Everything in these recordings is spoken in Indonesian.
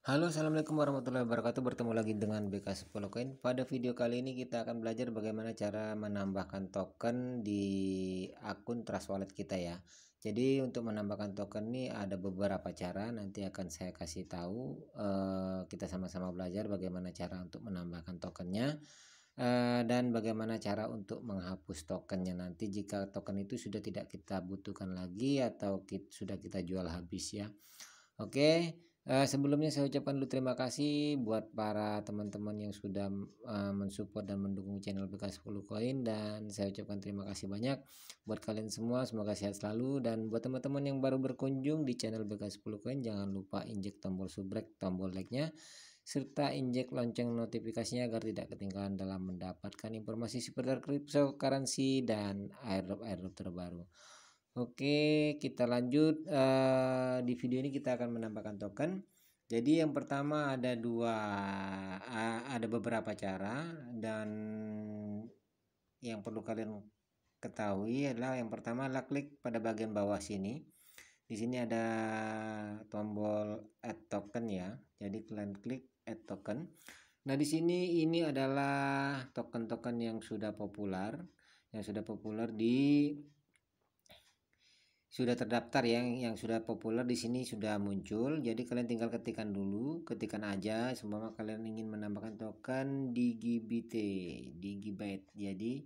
Halo assalamualaikum warahmatullahi wabarakatuh bertemu lagi dengan BK 10 coin pada video kali ini kita akan belajar bagaimana cara menambahkan token di akun trust wallet kita ya jadi untuk menambahkan token ini ada beberapa cara nanti akan saya kasih tahu e, kita sama-sama belajar bagaimana cara untuk menambahkan tokennya e, dan bagaimana cara untuk menghapus tokennya nanti jika token itu sudah tidak kita butuhkan lagi atau kita, sudah kita jual habis ya oke Eh, sebelumnya saya ucapkan dulu terima kasih buat para teman-teman yang sudah uh, mensupport dan mendukung channel bekas 10 Koin dan saya ucapkan terima kasih banyak buat kalian semua semoga sehat selalu dan buat teman-teman yang baru berkunjung di channel bekas 10 Koin jangan lupa injek tombol subscribe tombol like-nya serta injek lonceng notifikasinya agar tidak ketinggalan dalam mendapatkan informasi seputar cryptocurrency dan airdrop-airdrop terbaru. Oke, kita lanjut. Uh, di video ini kita akan menambahkan token. Jadi yang pertama ada dua, ada beberapa cara dan yang perlu kalian ketahui adalah yang pertama adalah klik pada bagian bawah sini. Di sini ada tombol add token ya. Jadi kalian klik add token. Nah, di sini ini adalah token-token yang sudah populer, yang sudah populer di sudah terdaftar ya yang sudah populer di sini sudah muncul jadi kalian tinggal ketikkan dulu ketikan aja seumpama kalian ingin menambahkan token di GBT di digibyte jadi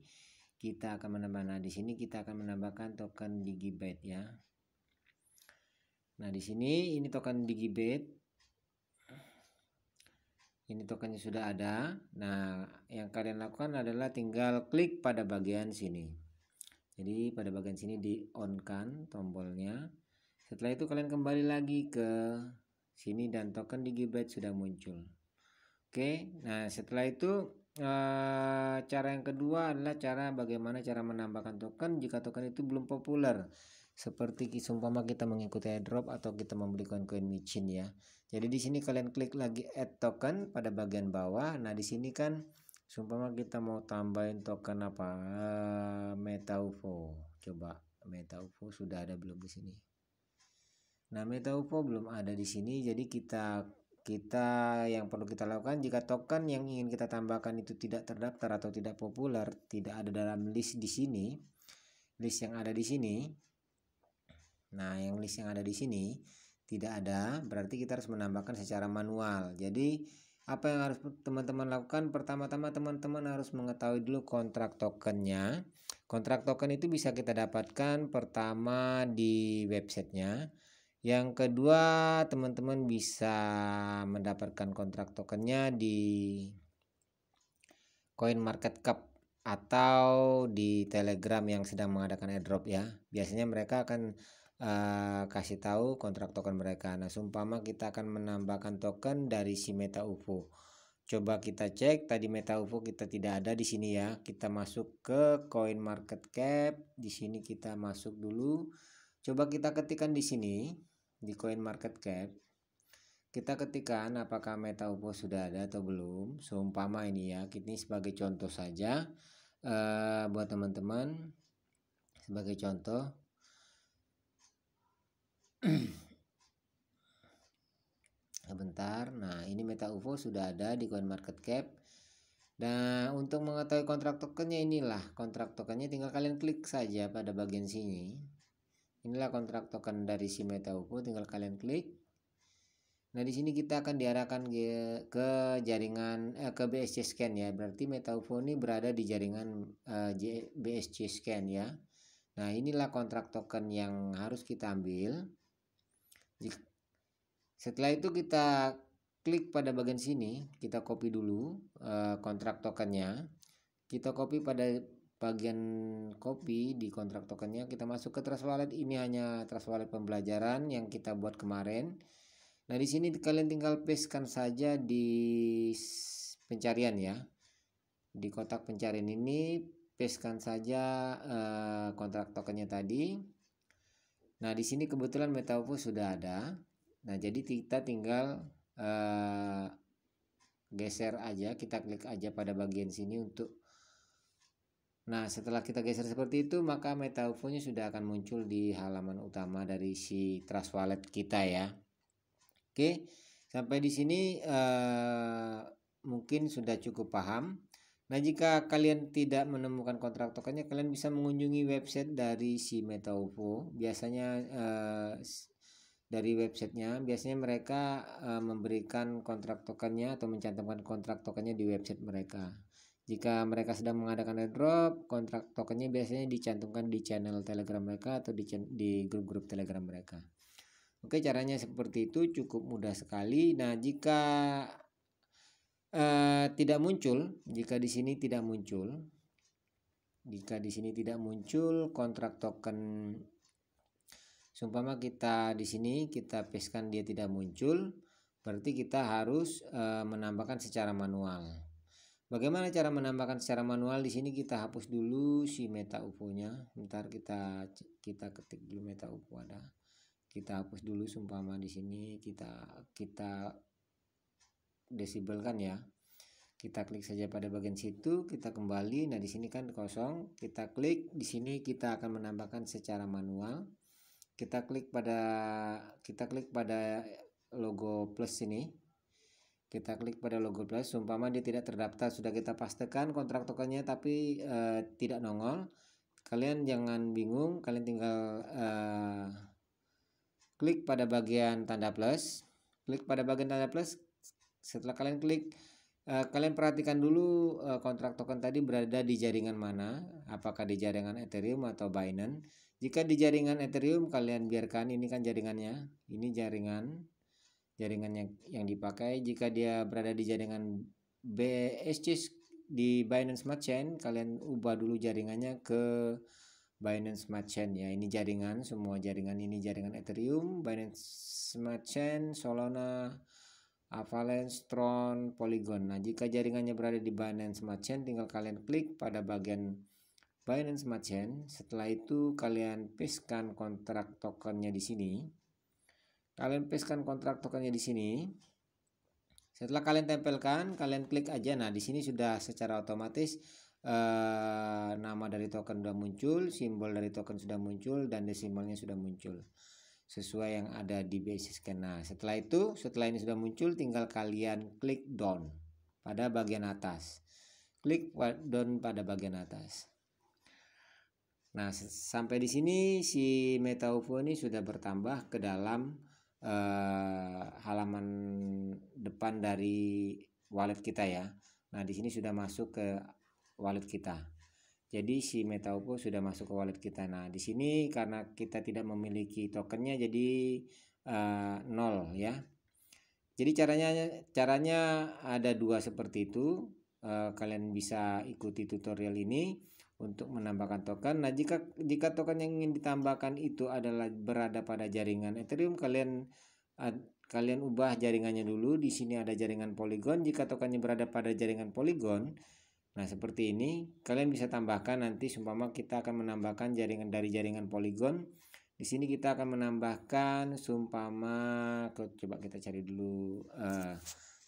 kita akan menambah nah di sini kita akan menambahkan token di digibyte ya nah di sini ini token di digibyte ini tokennya sudah ada nah yang kalian lakukan adalah tinggal klik pada bagian sini jadi pada bagian sini di on kan tombolnya setelah itu kalian kembali lagi ke sini dan token di Gigabyte sudah muncul oke nah setelah itu eh, cara yang kedua adalah cara bagaimana cara menambahkan token jika token itu belum populer seperti seumpama kita mengikuti airdrop atau kita membeli koin-koin micin ya. Jadi di sini kalian klik lagi add token pada bagian bawah. Nah, di sini kan Sumpama kita mau tambahin token apa eh, meta UFO coba meta UFO sudah ada belum di sini nah meta UFO belum ada di sini jadi kita kita yang perlu kita lakukan jika token yang ingin kita tambahkan itu tidak terdaftar atau tidak populer tidak ada dalam list di sini list yang ada di sini nah yang list yang ada di sini tidak ada berarti kita harus menambahkan secara manual jadi apa yang harus teman-teman lakukan pertama-tama teman-teman harus mengetahui dulu kontrak tokennya kontrak token itu bisa kita dapatkan pertama di websitenya yang kedua teman-teman bisa mendapatkan kontrak tokennya di coin market cap atau di telegram yang sedang mengadakan airdrop ya biasanya mereka akan Eh, kasih tahu kontrak token mereka. Nah, sumpama kita akan menambahkan token dari si Meta UFO. Coba kita cek tadi Meta UFO kita tidak ada di sini ya. Kita masuk ke Coin Market Cap. Di sini kita masuk dulu. Coba kita ketikkan di sini di Coin Market Cap. Kita ketikkan apakah Meta UFO sudah ada atau belum. Seumpama ini ya, ini sebagai contoh saja uh, buat teman-teman. Sebagai contoh, sebentar nah ini meta UFO sudah ada di Coin Market CoinMarketCap Nah, untuk mengetahui kontrak tokennya inilah kontrak tokennya tinggal kalian klik saja pada bagian sini. Inilah kontrak token dari si Meta Ufo, tinggal kalian klik. Nah, di sini kita akan diarahkan ke, jaringan eh, ke BSC scan ya. Berarti Meta Ufo ini berada di jaringan eh, BSC scan ya. Nah, inilah kontrak token yang harus kita ambil. Setelah itu kita klik pada bagian sini, kita copy dulu eh, kontrak tokennya. Kita copy pada bagian copy di kontrak tokennya, kita masuk ke Trust Wallet. Ini hanya Trust Wallet pembelajaran yang kita buat kemarin. Nah, di sini kalian tinggal pastekan saja di pencarian ya. Di kotak pencarian ini pastekan saja eh, kontrak tokennya tadi Nah, di sini kebetulan metaverse sudah ada. Nah, jadi kita tinggal uh, geser aja, kita klik aja pada bagian sini untuk Nah, setelah kita geser seperti itu, maka metaverse sudah akan muncul di halaman utama dari si Trust Wallet kita ya. Oke, sampai di sini uh, mungkin sudah cukup paham Nah, jika kalian tidak menemukan kontrak tokennya, kalian bisa mengunjungi website dari si MetaUFO. Biasanya eh, dari websitenya, biasanya mereka eh, memberikan kontrak tokennya atau mencantumkan kontrak tokennya di website mereka. Jika mereka sedang mengadakan airdrop, kontrak tokennya biasanya dicantumkan di channel Telegram mereka atau di, di grup-grup Telegram mereka. Oke, caranya seperti itu cukup mudah sekali. Nah, jika uh, tidak muncul jika di sini tidak muncul jika di sini tidak muncul kontrak token sumpama kita di sini kita pastekan dia tidak muncul berarti kita harus uh, menambahkan secara manual Bagaimana cara menambahkan secara manual di sini kita hapus dulu si meta UFO-nya. kita kita ketik dulu meta UFO ada. Kita hapus dulu sumpama di sini kita kita desibel kan ya kita klik saja pada bagian situ kita kembali nah di sini kan kosong kita klik di sini kita akan menambahkan secara manual kita klik pada kita klik pada logo plus ini kita klik pada logo plus umpama dia tidak terdaftar sudah kita pastikan kontrak tokennya tapi eh, tidak nongol kalian jangan bingung kalian tinggal eh, klik pada bagian tanda plus klik pada bagian tanda plus setelah kalian klik eh, kalian perhatikan dulu eh, kontrak token tadi berada di jaringan mana apakah di jaringan Ethereum atau Binance jika di jaringan Ethereum kalian biarkan ini kan jaringannya ini jaringan jaringan yang, yang dipakai jika dia berada di jaringan BSC di Binance Smart Chain kalian ubah dulu jaringannya ke Binance Smart Chain ya ini jaringan semua jaringan ini jaringan Ethereum Binance Smart Chain Solana avalanche, tron, polygon. Nah, jika jaringannya berada di Binance Smart Chain, tinggal kalian klik pada bagian Binance Smart Chain. Setelah itu kalian pastekan kontrak tokennya di sini. Kalian pastekan kontrak tokennya di sini. Setelah kalian tempelkan, kalian klik aja. Nah, di sini sudah secara otomatis eh, nama dari token sudah muncul, simbol dari token sudah muncul, dan desimalnya sudah muncul sesuai yang ada di basis kena. Setelah itu, setelah ini sudah muncul, tinggal kalian klik down pada bagian atas. Klik down pada bagian atas. Nah, sampai di sini si MetaUFO ini sudah bertambah ke dalam eh, halaman depan dari wallet kita ya. Nah, di sini sudah masuk ke wallet kita jadi si Metaopo sudah masuk ke wallet kita. Nah, di sini karena kita tidak memiliki tokennya jadi uh, nol ya. Jadi caranya caranya ada dua seperti itu. Uh, kalian bisa ikuti tutorial ini untuk menambahkan token. Nah, jika jika token yang ingin ditambahkan itu adalah berada pada jaringan Ethereum, kalian uh, kalian ubah jaringannya dulu. Di sini ada jaringan Polygon. Jika tokennya berada pada jaringan Polygon, Nah, seperti ini kalian bisa tambahkan nanti sumpama kita akan menambahkan jaringan dari jaringan poligon. Di sini kita akan menambahkan sumpama coba kita cari dulu uh,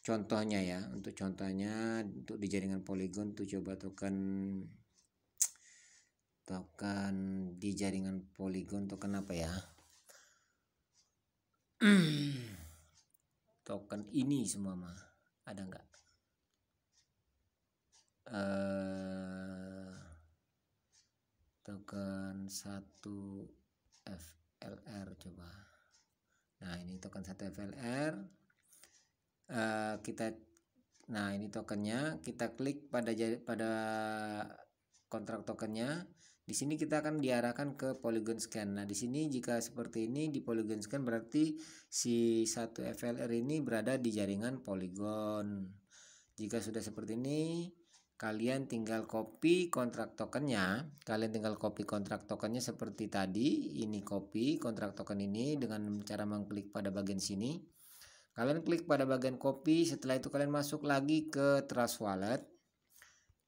contohnya ya. Untuk contohnya untuk di jaringan poligon tuh coba token token di jaringan poligon token apa ya? token ini semua ada nggak? Eh, token 1 FLR coba nah ini token 1 FLR uh, eh, kita nah ini tokennya kita klik pada pada kontrak tokennya di sini kita akan diarahkan ke polygon scan nah di sini jika seperti ini di polygon scan berarti si satu FLR ini berada di jaringan polygon jika sudah seperti ini kalian tinggal copy kontrak tokennya kalian tinggal copy kontrak tokennya seperti tadi ini copy kontrak token ini dengan cara mengklik pada bagian sini kalian klik pada bagian copy setelah itu kalian masuk lagi ke trust wallet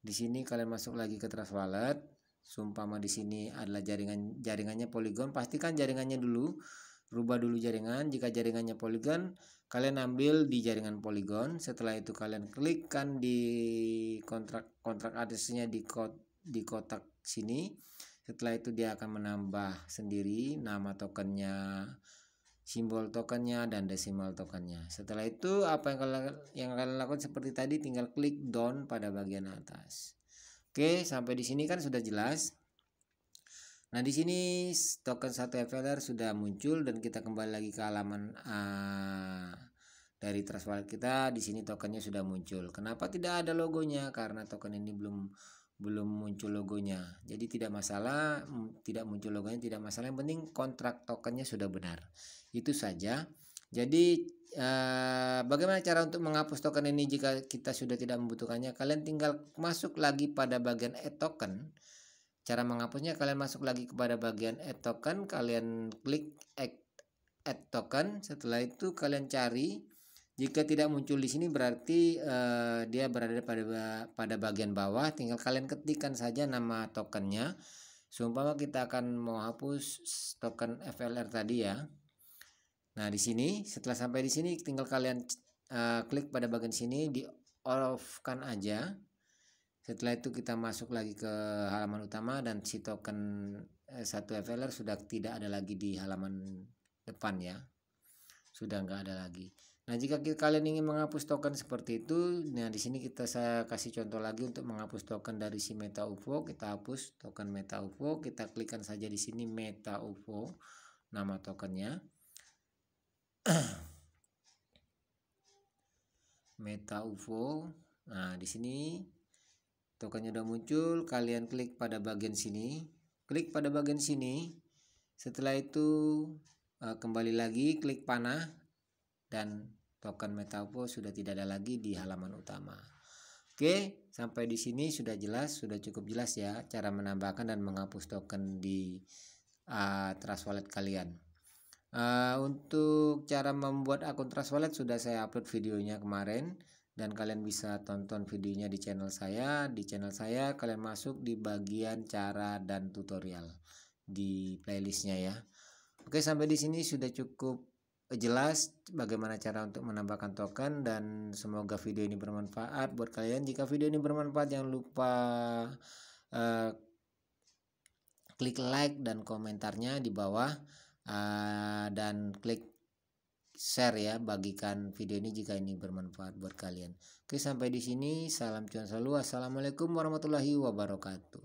di sini kalian masuk lagi ke trust wallet sumpama di sini adalah jaringan jaringannya polygon pastikan jaringannya dulu Rubah dulu jaringan, jika jaringannya poligon, kalian ambil di jaringan poligon. Setelah itu kalian klikkan di kontrak kontrak addressnya di kot, di kotak sini. Setelah itu dia akan menambah sendiri nama tokennya, simbol tokennya dan desimal tokennya. Setelah itu apa yang kalian yang kalian lakukan seperti tadi tinggal klik down pada bagian atas. Oke, sampai di sini kan sudah jelas. Nah, di sini token satu FLR sudah muncul dan kita kembali lagi ke halaman uh, dari Trust kita. Di sini tokennya sudah muncul. Kenapa tidak ada logonya? Karena token ini belum belum muncul logonya. Jadi tidak masalah, tidak muncul logonya tidak masalah. Yang penting kontrak tokennya sudah benar. Itu saja. Jadi eh, bagaimana cara untuk menghapus token ini jika kita sudah tidak membutuhkannya? Kalian tinggal masuk lagi pada bagian e-token Cara menghapusnya kalian masuk lagi kepada bagian add token, kalian klik add, token, setelah itu kalian cari jika tidak muncul di sini berarti uh, dia berada pada pada bagian bawah, tinggal kalian ketikkan saja nama tokennya. Seumpama kita akan mau hapus token FLR tadi ya. Nah, di sini setelah sampai di sini tinggal kalian uh, klik pada bagian sini di off kan aja setelah itu kita masuk lagi ke halaman utama dan si token eh, satu FLR sudah tidak ada lagi di halaman depan ya sudah nggak ada lagi nah jika kalian ingin menghapus token seperti itu nah di sini kita saya kasih contoh lagi untuk menghapus token dari si meta UFO kita hapus token meta UFO kita klikkan saja di sini meta UFO nama tokennya meta UFO nah di sini Tokennya sudah muncul, kalian klik pada bagian sini. Klik pada bagian sini. Setelah itu eh, kembali lagi klik panah dan token Metapo sudah tidak ada lagi di halaman utama. Oke, sampai di sini sudah jelas, sudah cukup jelas ya cara menambahkan dan menghapus token di uh, Trust Wallet kalian. Uh, untuk cara membuat akun Trust Wallet sudah saya upload videonya kemarin dan kalian bisa tonton videonya di channel saya. Di channel saya kalian masuk di bagian cara dan tutorial di playlistnya ya. Oke sampai di sini sudah cukup jelas bagaimana cara untuk menambahkan token dan semoga video ini bermanfaat buat kalian. Jika video ini bermanfaat jangan lupa uh, klik like dan komentarnya di bawah uh, dan klik share ya, bagikan video ini jika ini bermanfaat buat kalian. Oke, sampai di sini. Salam cuan selalu. Assalamualaikum warahmatullahi wabarakatuh.